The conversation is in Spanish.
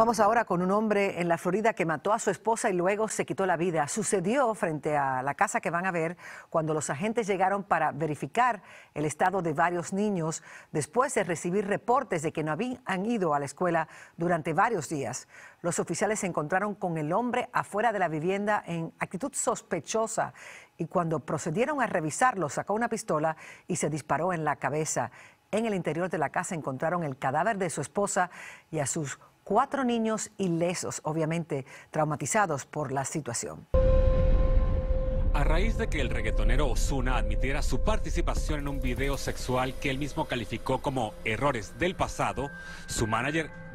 Vamos ahora con un hombre en la Florida que mató a su esposa y luego se quitó la vida. Sucedió frente a la casa que van a ver cuando los agentes llegaron para verificar el estado de varios niños después de recibir reportes de que no habían ido a la escuela durante varios días. Los oficiales se encontraron con el hombre afuera de la vivienda en actitud sospechosa y cuando procedieron a revisarlo sacó una pistola y se disparó en la cabeza. En el interior de la casa encontraron el cadáver de su esposa y a sus cuatro niños ilesos, obviamente traumatizados por la situación. A raíz de que el reggaetonero Osuna admitiera su participación en un video sexual que él mismo calificó como errores del pasado, su manager